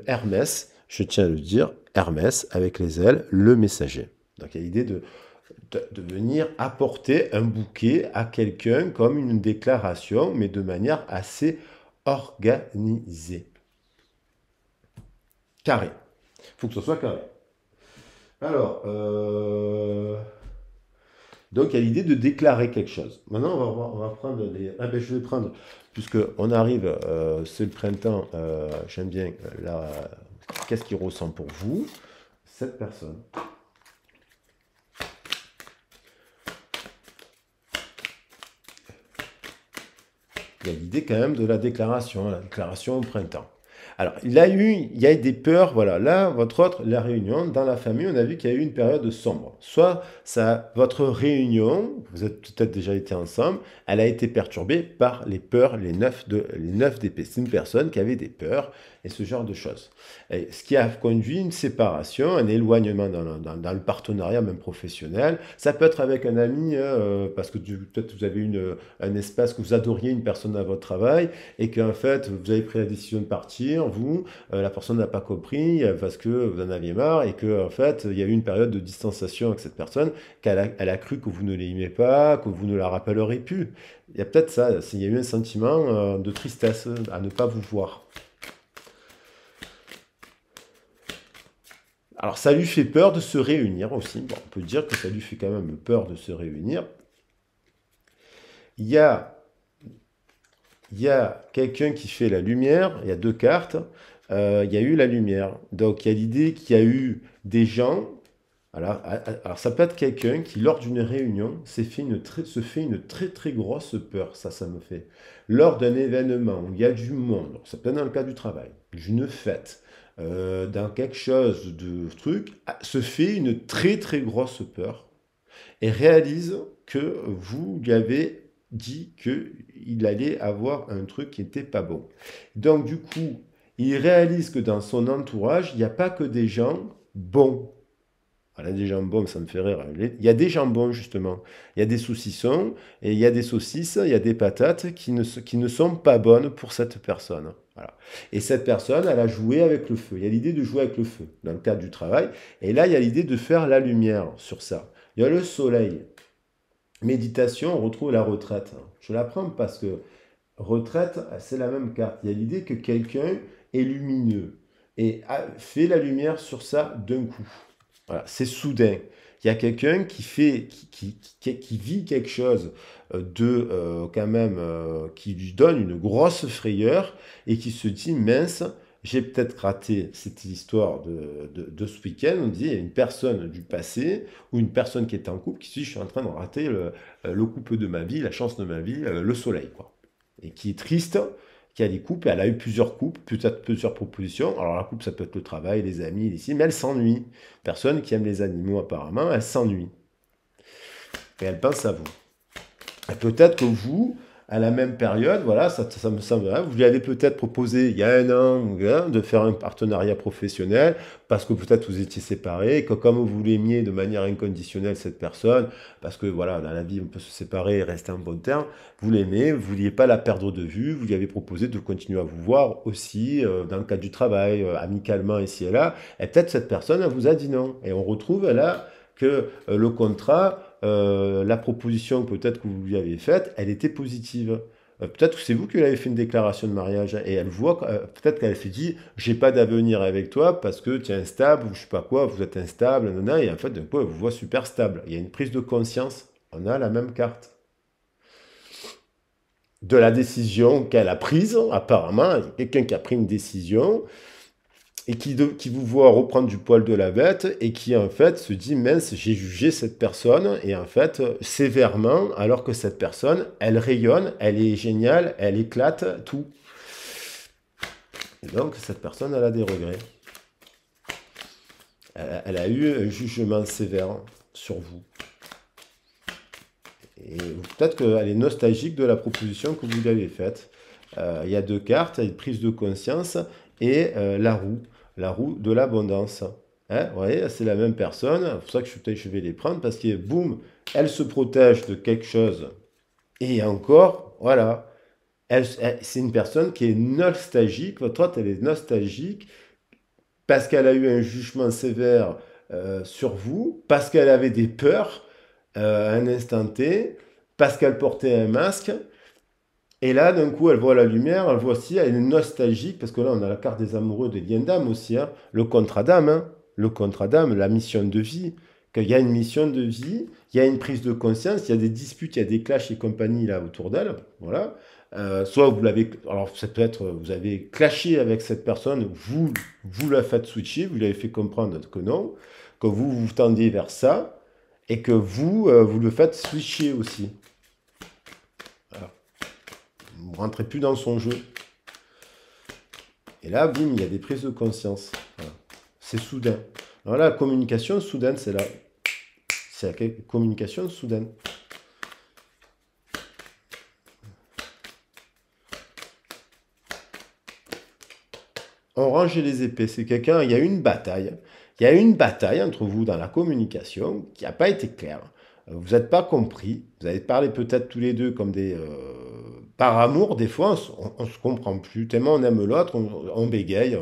Hermès, je tiens à le dire, Hermès avec les ailes, le messager. Donc il y a l'idée de, de, venir apporter un bouquet à quelqu'un comme une déclaration, mais de manière assez organisée. Carré. faut que ce soit carré. Alors, euh, donc il y a l'idée de déclarer quelque chose. Maintenant, on va, prendre Ah ben, je vais prendre, puisqu'on arrive, euh, c'est le printemps, euh, j'aime bien la. Qu'est-ce qui ressent pour vous Cette personne. Il y a l'idée quand même de la déclaration, hein, la déclaration au printemps. Alors, il, a eu, il y a eu des peurs, voilà. Là, votre autre, la réunion, dans la famille, on a vu qu'il y a eu une période sombre. Soit ça, votre réunion, vous êtes peut-être déjà été ensemble, elle a été perturbée par les peurs, les neuf, de, les neuf une qui avaient des peurs et ce genre de choses. Et ce qui a conduit une séparation, un éloignement dans le, partenariat, même professionnel. Ça peut être avec un ami, euh, parce que peut-être vous avez une, un espace que vous adoriez une personne à votre travail et qu'en fait, vous avez pris la décision de partir vous, euh, la personne n'a pas compris euh, parce que vous en aviez marre et que en fait il y a eu une période de distanciation avec cette personne qu'elle a, cru que vous ne l'aimiez pas, que vous ne la rappellerez plus. Il y a peut-être ça, il y a eu un sentiment euh, de tristesse à ne pas vous voir. Alors ça lui fait peur de se réunir aussi. on peut dire que ça lui fait quand même peur de se réunir. Il y a il y a quelqu'un qui fait la lumière, il y a deux cartes, euh, il y a eu la lumière. Donc il y a l'idée qu'il y a eu des gens, alors, alors ça peut être quelqu'un qui, lors d'une réunion, se fait une très très grosse peur, ça ça me fait. Lors d'un événement où il y a du monde, ça peut être dans le cas du travail, d'une fête, euh, dans quelque chose de truc, se fait une très très grosse peur et réalise que vous lui avez dit qu'il allait avoir un truc qui n'était pas bon. Donc du coup, il réalise que dans son entourage, il n'y a pas que des gens bons. Voilà, des gens bons, ça me fait rire. Hein. Il y a des gens bons, justement. Il y a des saucissons, et il y a des saucisses, il y a des patates qui ne, qui ne sont pas bonnes pour cette personne. Hein. Et cette personne, elle a joué avec le feu. Il y a l'idée de jouer avec le feu dans le cadre du travail. Et là, il y a l'idée de faire la lumière sur ça. Il y a le soleil méditation, on retrouve la retraite. Je la prends parce que retraite, c'est la même carte. Il y a l'idée que quelqu'un est lumineux et fait la lumière sur ça d'un coup. c'est soudain. Il y a quelqu'un qui vit quelque chose euh, de euh, quand même euh, qui lui donne une grosse frayeur et qui se dit mince, j'ai peut-être raté cette histoire de, ce week-end. On dit il y a une personne du passé ou une personne qui était en couple qui se dit, je suis en train de rater le, euh, le couple de ma vie, la chance de ma vie, euh, le soleil, quoi. Et qui est triste, qui a des coupes et elle a eu plusieurs coupes peut-être plusieurs propositions. Alors la coupe ça peut être le travail, les amis, les filles, mais elle s'ennuie. Personne qui aime les animaux apparemment, elle s'ennuie. Et elle pense à vous. peut-être que vous, à la même période, voilà, ça, me semble. Hein, vous lui avez peut-être proposé il y a un an hein, de faire un partenariat professionnel parce que peut-être vous étiez séparés et que comme vous l'aimiez de manière inconditionnelle cette personne, parce que voilà, dans la vie on peut se séparer et rester en bon terme, vous l'aimez, vous vouliez pas la perdre de vue, vous lui avez proposé de continuer à vous voir aussi euh, dans le cadre du travail, euh, amicalement ici et là, et peut-être cette personne elle vous a dit non. Et on retrouve là que euh, le contrat euh, la proposition peut-être que vous lui avez faite, elle était positive. Euh, peut-être que c'est vous qui lui avez fait une déclaration de mariage et elle voit, euh, peut-être qu'elle s'est dit, j'ai pas d'avenir avec toi parce que tu es instable ou je sais pas quoi, vous êtes instable, et en fait, d'un coup, elle vous voit super stable. Il y a une prise de conscience, on a la même carte de la décision qu'elle a prise. Apparemment, quelqu'un qui a pris une décision et qui, de, qui, vous voit reprendre du poil de la bête et qui en fait se dit mince j'ai jugé cette personne et en fait sévèrement alors que cette personne elle rayonne, elle est géniale, elle éclate tout. Et donc cette personne elle a des regrets. Elle, a eu un jugement sévère sur vous. Et peut-être qu'elle est nostalgique de la proposition que vous lui avez faite. Euh, il y a deux cartes, il y a une prise de conscience et euh, la roue, la roue de l'abondance. Hein, vous voyez, c'est la même personne, c'est pour ça que je, vais les prendre, parce que boum, elle se protège de quelque chose. Et encore, voilà, c'est une personne qui est nostalgique, votre hôte, elle est nostalgique, parce qu'elle a eu un jugement sévère euh, sur vous, parce qu'elle avait des peurs euh, un instant T, parce qu'elle portait un masque, et là, d'un coup, elle voit la lumière, elle voit aussi, elle est nostalgique, parce que là, on a la carte des amoureux de d'âme aussi, hein, le contrat d'âme, hein. le contrat d'âme, la mission de vie, qu'il y a une mission de vie, il y a une prise de conscience, il y a des disputes, il y a des clashs et compagnie là autour d'elle, voilà. Euh, soit vous l'avez, alors peut-être vous avez clashé avec cette personne, vous, vous la faites switcher, vous l'avez fait comprendre que non, que vous vous tendiez vers ça, et que vous, euh, vous le faites switcher aussi. Vous rentrez plus dans son jeu. Et là, bim, il y a des prises de conscience. C'est soudain. Alors la communication soudaine, c'est là. C'est la communication soudaine. On range les épées. C'est quelqu'un, il y a une bataille. Il y a une bataille entre vous dans la communication qui n'a pas été claire. Vous n'êtes pas compris. Vous avez parlé peut-être tous les deux comme des... Euh, par amour, des fois, on, ne se comprend plus, tellement on aime l'autre, on, bégaye.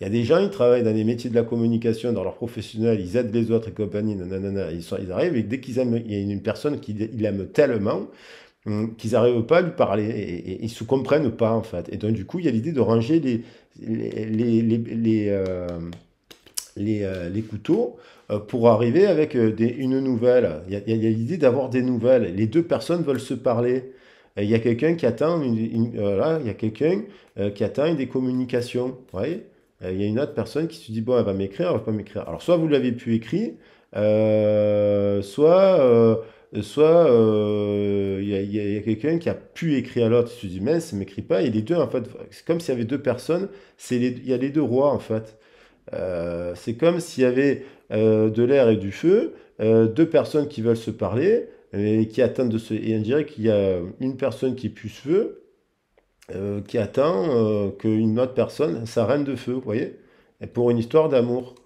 Il y a des gens, qui travaillent dans les métiers de la communication, dans leur professionnel, ils aident les autres et compagnie, ils, arrivent, et dès qu'ils aiment, y a une personne hum, qu'ils aiment tellement qu'ils n'arrivent pas à lui parler, et, ils se comprennent pas, en fait. Et donc, du coup, il y a l'idée de ranger les, les, les, euh, euh, couteaux euh, pour arriver avec une nouvelle. Il y a l'idée d'avoir des nouvelles. Les deux personnes veulent se parler. Euh, il y a quelqu'un qui attend, une, euh, il y a quelqu'un euh, qui attend des communications. il y a une autre personne qui se dit bon elle va m'écrire elle va pas m'écrire alors soit vous l'avez pu écrire soit soit il y a, quelqu'un qui a pu écrire à l'autre qui se dit mais ne m'écrit pas et les deux en fait c'est comme s'il y avait deux personnes il y a les deux rois en fait c'est comme s'il y avait de l'air et du feu deux personnes qui veulent se parler et qui est de ce. Et on dirait qu'il y a une personne qui est puce feu, qui attend euh, qu'une autre personne, s'arrête de feu, vous voyez, pour une histoire d'amour.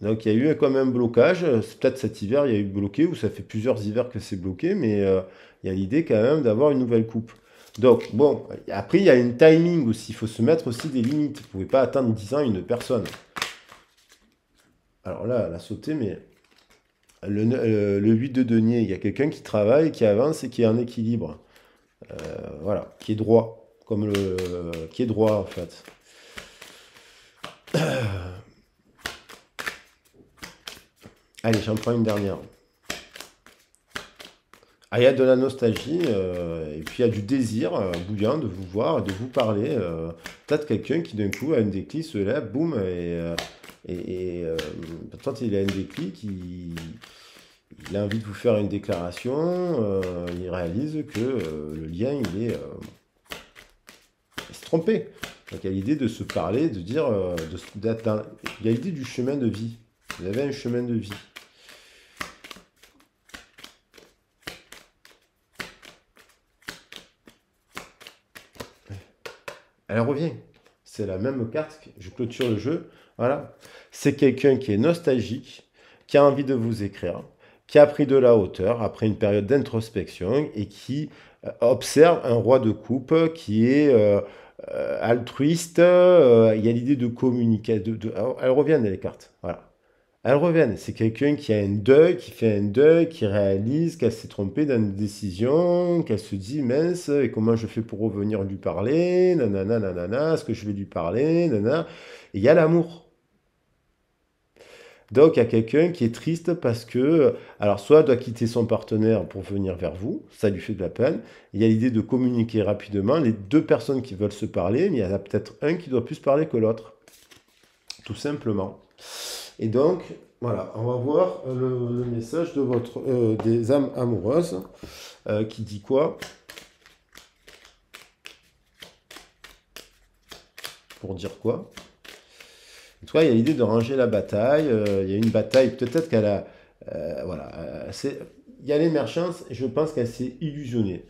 Donc il y a eu quand même un blocage, peut-être cet hiver il y a eu bloqué, ou ça fait plusieurs hivers que c'est bloqué, mais euh, il y a l'idée quand même d'avoir une nouvelle coupe. Donc bon, après il y a une timing aussi, il faut se mettre aussi des limites, vous ne pouvez pas atteindre 10 ans une personne. Alors là, elle a sauté, mais le, 8 euh, de denier, il y a quelqu'un qui travaille, qui avance et qui est en équilibre. Euh, voilà, qui est droit, comme le. qui est droit en fait. Allez, j'en prends une dernière. Ah, il y a de la nostalgie, euh, et puis il y a du désir bouillant de vous voir, de vous parler. Peut-être quelqu'un qui d'un coup a une déclic, se lève, boum, et et, euh, quand il a tu déclic il a qui de vous faire une déclaration, euh, il réalise que euh, le lien, il est, trompé. Donc il y a l'idée de se parler, de dire, il y a l'idée du chemin de vie. Vous avez un chemin de vie. Elle revient c'est la même carte, je clôture le jeu, voilà. C'est quelqu'un qui est nostalgique, qui a envie de vous écrire, qui a pris de la hauteur après une période d'introspection et qui euh, observe un roi de coupe qui est euh, euh, altruiste, il y a l'idée de communiquer, de, de, elles reviennent les cartes, voilà elles reviennent. C'est quelqu'un qui a un deuil, qui fait un deuil, qui réalise qu'elle s'est trompée dans une décision, qu'elle se dit mince, et comment je fais pour revenir lui parler, nanana, nanana, est-ce que je vais lui parler, nanana. Et il y a l'amour. Donc, il y a quelqu'un qui est triste parce que, alors, soit elle doit quitter son partenaire pour venir vers vous, ça lui fait de la peine. Il y a l'idée de communiquer rapidement. Les deux personnes qui veulent se parler, mais il y en a peut-être un qui doit plus parler que l'autre. Tout simplement. Et donc, voilà, on va voir euh, le, message de votre, euh, des âmes amoureuses euh, qui dit quoi Pour dire quoi Toi, il y a l'idée de ranger la bataille. il y a une bataille, peut-être qu'elle a. voilà, c'est il y a les l'émergence, je pense qu'elle s'est illusionnée.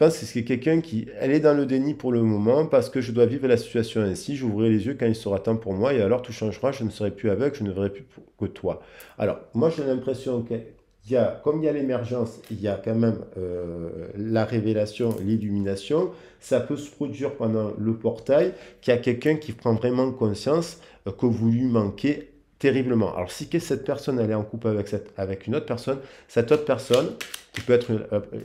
Je pense que c'est quelqu'un qui, elle est dans le déni pour le moment parce que je dois vivre la situation ainsi. J'ouvrirai les yeux quand il sera temps pour moi et alors tout changera. Je ne serai plus aveugle, je ne verrai plus que toi. Alors, moi, j'ai l'impression qu'il y a, comme il y a l'émergence, il y a quand même euh, la révélation, l'illumination. Ça peut se produire pendant le portail qu'il y a quelqu'un qui prend vraiment conscience euh, que vous lui manquez terriblement. Alors, si cette personne elle est en couple avec, avec une autre personne, cette autre personne, qui peut être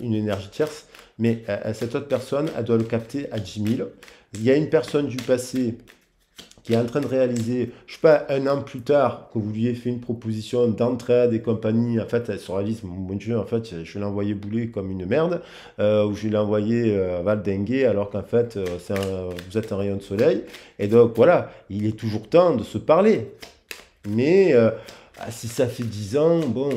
une euh, énergie tierce, mais euh, euh, cette autre personne, elle doit le capter à 10 000. Il y a une personne du passé qui est en train de réaliser, je sais pas, un an plus tard, que vous lui avez fait une proposition d'entraide et compagnie, en fait, elle se réalise, mon Dieu, en fait, je l'ai envoyé bouler comme une merde, euh, ou je l'ai envoyé valdinguer, alors qu'en fait, vous êtes un rayon de soleil. Et donc, voilà, il est toujours temps de se parler. Mais si ça fait 10 ans, bon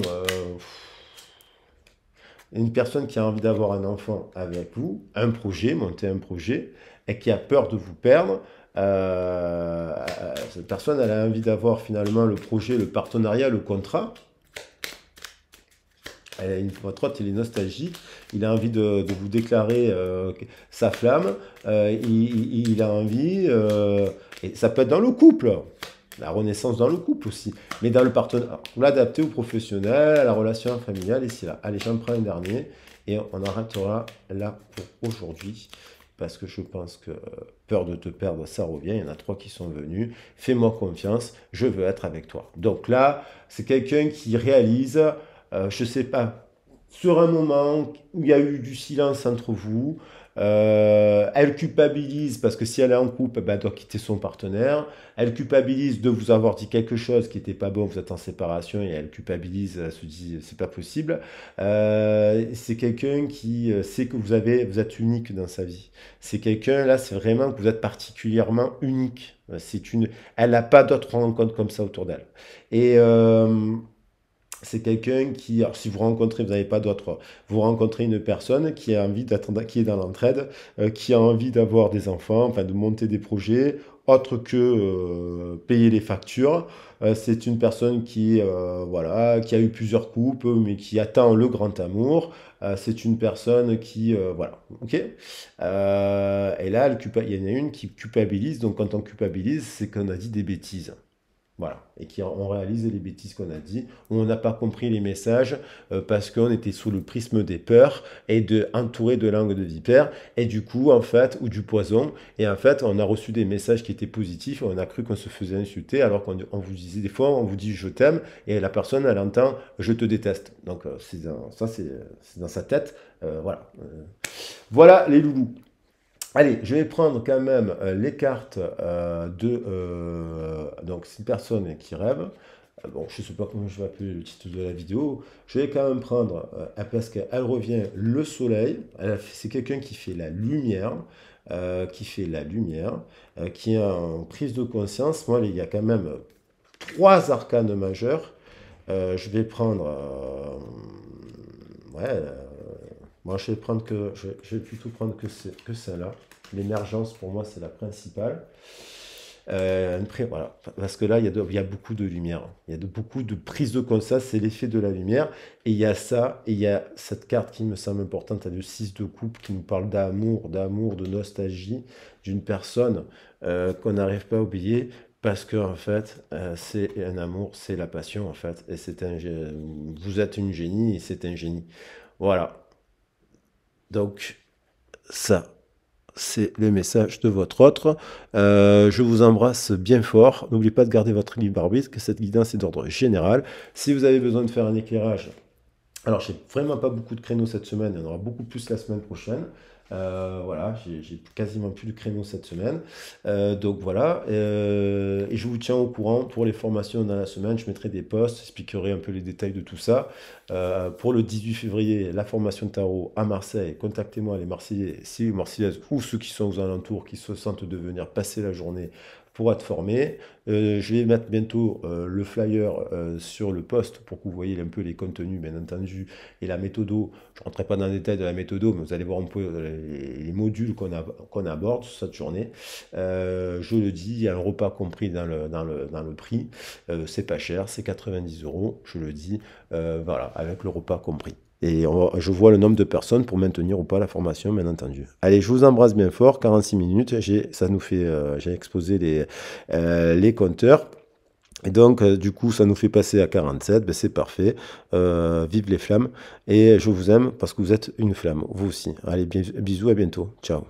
une personne qui a envie d'avoir un enfant avec vous, un projet, monter un projet, et qui a peur de vous perdre, euh, euh, cette personne, elle a envie d'avoir finalement le projet, le partenariat, le contrat. Elle a une fois trop, il est nostalgique, il a envie de, vous déclarer euh, sa flamme, il, il, a envie, et ça peut être dans le couple, la renaissance dans le couple aussi, mais dans le partenaire. L'adapter au professionnel, à la relation familiale, ici là. Allez, j'en prends un dernier et on arrêtera là pour aujourd'hui parce que je pense que euh, peur de te perdre, ça revient. Il y en a trois qui sont venus. Fais-moi confiance, je veux être avec toi. Donc là, c'est quelqu'un qui réalise, euh, je ne sais pas, sur un moment où il y a eu du silence entre vous, euh, elle culpabilise parce que si elle est en couple, bah, elle doit quitter son partenaire. Elle culpabilise de vous avoir dit quelque chose qui n'était pas bon, vous êtes en séparation et elle culpabilise, elle se dit c'est pas possible. Euh, c'est quelqu'un qui euh, sait que vous avez, vous êtes unique dans sa vie. C'est quelqu'un là, c'est vraiment que vous êtes particulièrement unique. C'est une, elle n'a pas d'autres rencontres comme ça autour d'elle. Et c'est quelqu'un qui, alors si vous rencontrez, vous n'avez pas d'autre, vous rencontrez une personne qui a envie d'attendre qui est dans l'entraide, euh, qui a envie d'avoir des enfants, enfin de monter des projets autre que euh, payer les factures. Euh, c'est une personne qui, voilà, qui a eu plusieurs coupes, mais qui attend le grand amour. c'est une personne qui, voilà, ok. et là, il y en a une qui culpabilise. Donc, quand on culpabilise, c'est qu'on a dit des bêtises. Voilà. Et qui ont réalisé les bêtises qu'on a dit, où on n'a pas compris les messages euh, parce qu'on était sous le prisme des peurs et de, entouré de langues de vipères et du coup, en fait, ou du poison. Et en fait, on a reçu des messages qui étaient positifs, on a cru qu'on se faisait insulter, alors qu'on vous disait des fois, on vous dit je t'aime, et la personne, elle entend je te déteste. Donc, euh, ça, c'est dans sa tête. Euh, voilà. voilà les loulous. Allez, je vais prendre quand même euh, les cartes euh, de... Euh, donc, c'est une personne qui rêve. Bon, je ne sais pas comment je vais appeler le titre de la vidéo. Je vais quand même prendre, parce qu'elle revient, le soleil. C'est quelqu'un qui fait la lumière. qui fait la lumière, qui a une prise de conscience. Moi, il y a quand même trois arcanes majeurs. je vais prendre ouais, moi, je vais, prendre que, je, vais plutôt prendre que, que celle-là. L'émergence, pour moi, c'est la principale. Euh, voilà. Parce que là, il y, a il y a beaucoup de lumière. Il y a de, beaucoup de prises de conscience. C'est l'effet de la lumière. Et il y a ça. Et il y a cette carte qui me semble importante. le 6 de coupe qui nous parle d'amour, d'amour, de nostalgie d'une personne euh, qu'on n'arrive pas à oublier. Parce que, en fait, euh, c'est un amour, c'est la passion, en fait. Et c'est un, vous êtes une génie et c'est un génie. Voilà. Donc, ça, c'est le message de votre autre. Euh, je vous embrasse bien fort. N'oubliez pas de garder votre libre arbitre, que cette guidance est d'ordre général. Si vous avez besoin de faire un éclairage, alors j'ai vraiment pas beaucoup de créneaux cette semaine, il y en aura beaucoup plus la semaine prochaine. Euh, voilà, j'ai quasiment plus de créneau cette semaine. Euh, donc voilà, euh, et je vous tiens au courant pour les formations dans la semaine. Je mettrai des posts, j'expliquerai un peu les détails de tout ça. pour le 18 février, la formation tarot à Marseille. Contactez-moi les Marseillais, si Marseillaises ou ceux qui sont aux alentours, qui se sentent de venir passer la journée pour être formé, euh, je vais mettre bientôt euh, le flyer euh, sur le poste pour que vous voyez un peu les contenus, bien entendu, et la méthodo. Je ne rentrerai pas dans les détails de la méthode, mais vous allez voir un peu les, modules qu'on aborde aborde cette journée. je le dis, il y a un repas compris dans le, dans le, dans le prix. c'est pas cher, c'est 90 euros, je le dis, voilà, avec le repas compris. Et je vois le nombre de personnes pour maintenir ou pas la formation, bien entendu. Allez, je vous embrasse bien fort. 46 minutes, j'ai, ça nous fait, euh, j'ai exposé les, euh, les compteurs. Et donc, euh, du coup, ça nous fait passer à 47, ben, c'est parfait. vive les flammes. Et je vous aime parce que vous êtes une flamme, vous aussi. Allez, bisous, à bientôt. Ciao.